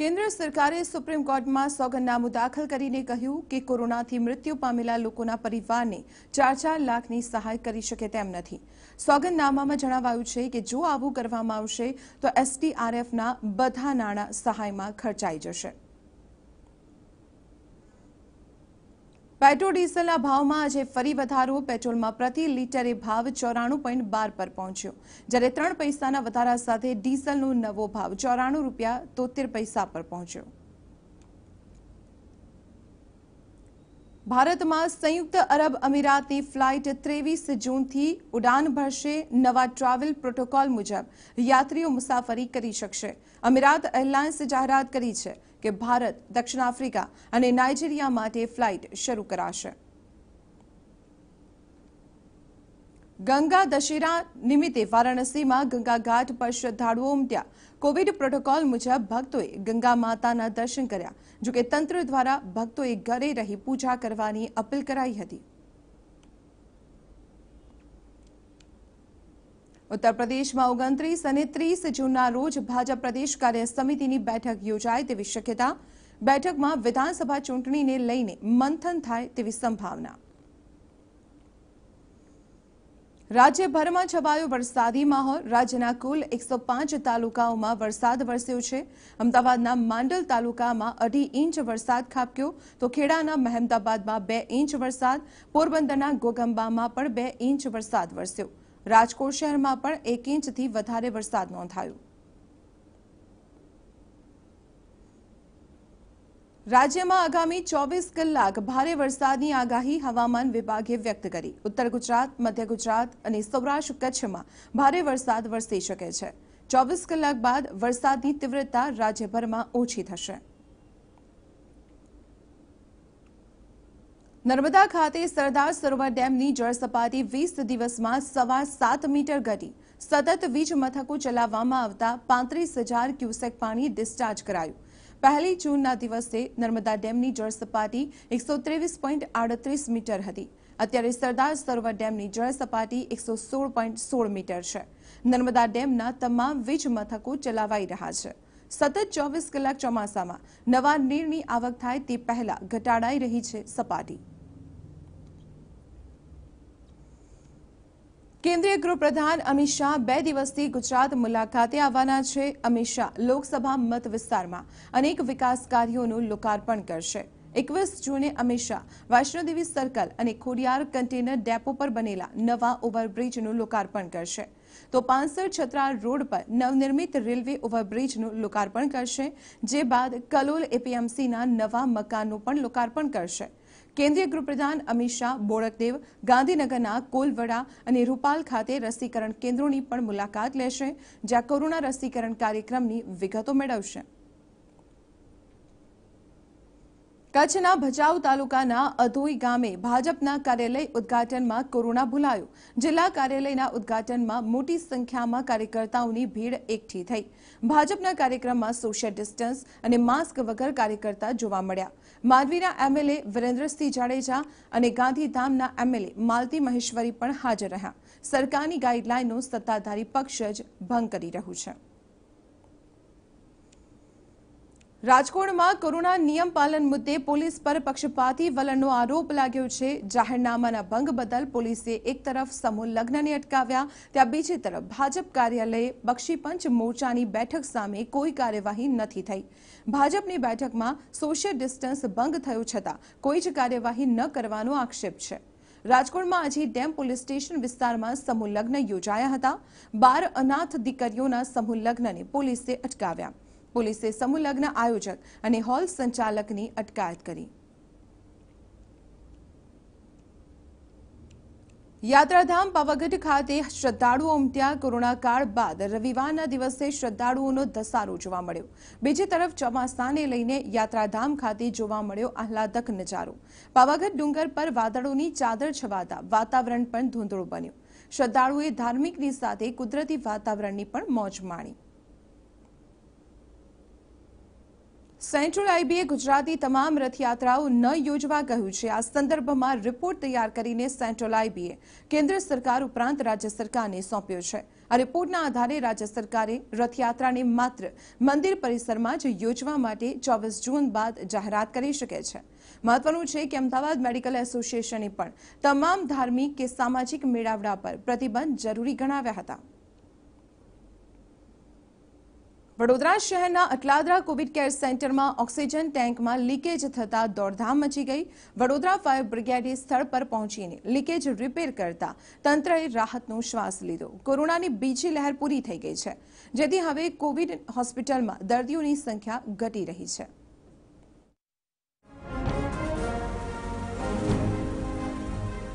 કેન્દ્ર સરકારે સુપ્રીમ કોર્ટમાં સોગંદનામું દાખલ કરીને કહ્યું કે કોરોનાથી મૃત્યુ પામેલા લોકોના પરિવારને ચાર ચાર લાખની સહાય કરી શકે તેમ નથી સોગંદનામામાં જણાવાયું છે કે જો આવું કરવામાં આવશે તો એસડીઆરએફના બધા નાણાં સહાયમાં ખર્ચાઈ જશે પેટ્રોલ ડીઝલના ભાવમાં આજે ફરી વધારો પેટ્રોલમાં પ્રતિ લીટરે ભાવ ચોરાણું પોઈન્ટ બાર પર પહોંચ્યો જ્યારે ત્રણ પૈસાના વધારા સાથે ડીઝલનો નવો ભાવ ચોરાણું રૂપિયા તોતેર પૈસા પર પહોંચ્યો ભારતમાં સંયુક્ત અરબ અમીરાતની ફ્લાઇટ ત્રેવીસ જૂનથી ઉડાન ભરશે નવા ટ્રાવેલ પ્રોટોકોલ મુજબ યાત્રીઓ મુસાફરી કરી શકશે અમીરાત એરલાઇન્સ જાહેરાત કરી છે કે ભારત દક્ષિણ આફ્રિકા અને નાઇજીરિયા માટે ફ્લાઇટ શરૂ કરાશે ગંગા દશેરા નિમિત્તે વારાણસીમાં ગંગા ઘાટ પર શ્રદ્ધાળુઓ ઉમટ્યા કોવિડ પ્રોટોકોલ મુજબ ભક્તોએ ગંગા માતાના દર્શન કર્યા જોકે તંત્ર દ્વારા ભક્તોએ ઘરે રહી પૂજા કરવાની અપીલ કરાઈ હતી ઉત્તરપ્રદેશમાં ઓગણત્રીસ અને ત્રીસ જૂનના રોજ ભાજપ પ્રદેશ કાર્ય સમિતિની બેઠક યોજાય તેવી શક્યતા બેઠકમાં વિધાનસભા ચૂંટણીને લઈને મંથન થાય તેવી સંભાવના રાજ્યભરમાં છવાયો વરસાદી માહોલ રાજ્યના કુલ એકસો પાંચ તાલુકાઓમાં વરસાદ વરસ્યો છે અમદાવાદના માંડલ તાલુકામાં અઢી ઇંચ વરસાદ ખાબક્યો તો ખેડાના મહેમદાબાદમાં બે ઇંચ વરસાદ પોરબંદરના ગોગંબામાં પણ બે ઇંચ વરસાદ વરસ્યો રાજકોટ શહેરમાં પણ એક ઇંચથી વધારે વરસાદ નોંધાયો રાજ્યમાં આગામી ચોવીસ કલાક ભારે વરસાદની આગાહી હવામાન વિભાગે વ્યક્ત કરી ઉત્તર ગુજરાત મધ્ય ગુજરાત અને સૌરાષ્ટ્ર કચ્છમાં ભારે વરસાદ વરસી શકે છે ચોવીસ કલાક બાદ વરસાદની તીવ્રતા રાજ્યભરમાં ઓછી થશે નર્મદા ખાતે સરદાર સરોવર ડેમની જળસપાટી વીસ દિવસમાં સવા સાત મીટર ઘટી સતત વીજ મથકો ચલાવવામાં આવતા પાંત્રીસ હજાર ક્યુસેક પાણી ડિસ્ચાર્જ કરાયું પહેલી જૂનના દિવસે નર્મદા ડેમની જળસપાટી એકસો ત્રેવીસ પોઈન્ટ આડત્રીસ મીટર હતી અત્યારે સરદાર સરોવર ડેમની જળ સપાટી એકસો સોળ પોઈન્ટ સોળ મીટર છે નર્મદા ડેમના તમામ વીજ મથકો ચલાવાઈ રહ્યા છે સતત ચોવીસ કલાક ચોમાસામાં નવા નીરની આવક થાય તે પહેલા ઘટાડાઈ રહી છે સપાટી કેન્દ્રીય ગૃહપ્રધાન અમિત શાહ બે દિવસથી ગુજરાત મુલાકાતે આવવાના છે અમિત શાહ લોકસભા મત વિસ્તારમાં અનેક વિકાસ કાર્યોનું લોકાર્પણ કરશે એકવીસ જૂને અમિત શાહ વૈષ્ણોદેવી સર્કલ અને ખોડિયાર કન્ટેનર ડેપો પર બનેલા નવા ઓવરબ્રિજનું લોકાર્પણ કરશે તો પાંસઠ છત્રા રોડ પર નવનિર્મિત રેલવે ઓવરબ્રિજનું લોકાર્પણ કરશે જે બાદ કલોલ એપીએમસીના નવા મકાનનું પણ લોકાર્પણ કરશે કેન્દ્રીય ગૃહપ્રધાન અમિત શાહ બોડકદેવ ગાંધીનગરના કોલવડા અને રૂપાલ ખાતે રસીકરણ કેન્દ્રોની પણ મુલાકાત લેશે જ્યાં કોરોના રસીકરણ કાર્યક્રમની વિગતો મેળવશે કચ્છના ભચાઉ તાલુકાના અધોઈ ગામે ભાજપના કાર્યાલય ઉદઘાટનમાં કોરોના ભૂલાયો જિલ્લા કાર્યાલયના ઉદઘાટનમાં મોટી સંખ્યામાં કાર્યકર્તાઓની ભીડ એકઠી થઈ ભાજપના કાર્યક્રમમાં સોશિયલ ડિસ્ટન્સ અને માસ્ક વગર કાર્યકર્તા જોવા મળ્યા માંડવીના એમએલએ વિરેન્દ્રસિંહ જાડેજા અને ગાંધીધામના એમએલએ માલતી મહેશ્વરી પણ હાજર રહ્યા સરકારની ગાઈડલાઈનનો સત્તાધારી પક્ષ જ ભંગ કરી રહ્યું છે રાજકોટમાં કોરોના નિયમ પાલન મુદ્દે પોલીસ પર પક્ષપાતી વલણનો આરોપ લાગ્યો છે જાહેરનામાના ભંગ બદલ પોલીસે એક તરફ સમૂહ લગ્નને અટકાવ્યા ત્યાં બીજી તરફ ભાજપ કાર્યાલયે બક્ષીપંચ મોરચાની બેઠક સામે કોઈ કાર્યવાહી નથી થઈ ભાજપની બેઠકમાં સોશિયલ ડિસ્ટન્સ ભંગ થયું છતાં કોઈ જ કાર્યવાહી ન કરવાનો આક્ષેપ છે રાજકોટમાં આજે ડેમ પોલીસ સ્ટેશન વિસ્તારમાં સમૂહ લગ્ન યોજાયા હતા બાર અનાથ દીકરીઓના સમૂહ લગ્નને પોલીસે અટકાવ્યા પોલીસે સમૂહલગ્ન આયોજક અને હોલ સંચાલકની અટકાયત કરી યાત્રાધામ પાવાગઢ ખાતે શ્રદ્ધાળુઓ ઉમટ્યા કોરોનાકાળ બાદ રવિવારના દિવસે શ્રદ્ધાળુઓનો ધસારો જોવા મળ્યો બીજી તરફ ચોમાસાને લઈને યાત્રાધામ ખાતે જોવા મળ્યો આહલાદક નજારો પાવાગઢ ડુંગર પર વાદળોની ચાદર છવાતા વાતાવરણ પણ ધૂંધળું બન્યું શ્રદ્ધાળુઓએ ધાર્મિકની સાથે કુદરતી વાતાવરણની પણ મોજ માણી સેન્ટ્રલ આઈબીએ ગુજરાતી તમામ રથયાત્રાઓ ન યોજવા કહ્યું છે આ સંદર્ભમાં રિપોર્ટ તૈયાર કરીને સેન્ટ્રલ આઈબીએ કેન્દ્ર સરકાર ઉપરાંત રાજ્ય સરકારને સોંપ્યો છે આ રિપોર્ટના આધારે રાજ્ય સરકારે રથયાત્રાને માત્ર મંદિર પરિસરમાં જ યોજવા માટે ચોવીસ જૂન બાદ જાહેરાત કરી શકે છે મહત્વનું છે કે અમદાવાદ મેડિકલ એસોસિએશને પણ તમામ ધાર્મિક કે સામાજિક મેળાવડા પર પ્રતિબંધ જરૂરી ગણાવ્યા હતા વડોદરા શહેરના અટલાદરા કોવિડ કેર સેન્ટરમાં ઓક્સિજન ટેન્કમાં લીકેજ થતાં દોડધામ મચી ગઈ વડોદરા ફાયર બ્રિગેડે સ્થળ પર પહોંચીને લીકેજ રિપેર કરતા તંત્રએ રાહતનો શ્વાસ લીધો કોરોનાની બીજી લહેર પૂરી થઈ ગઈ છે જેથી હવે કોવિડ હોસ્પિટલમાં દર્દીઓની સંખ્યા ઘટી રહી છે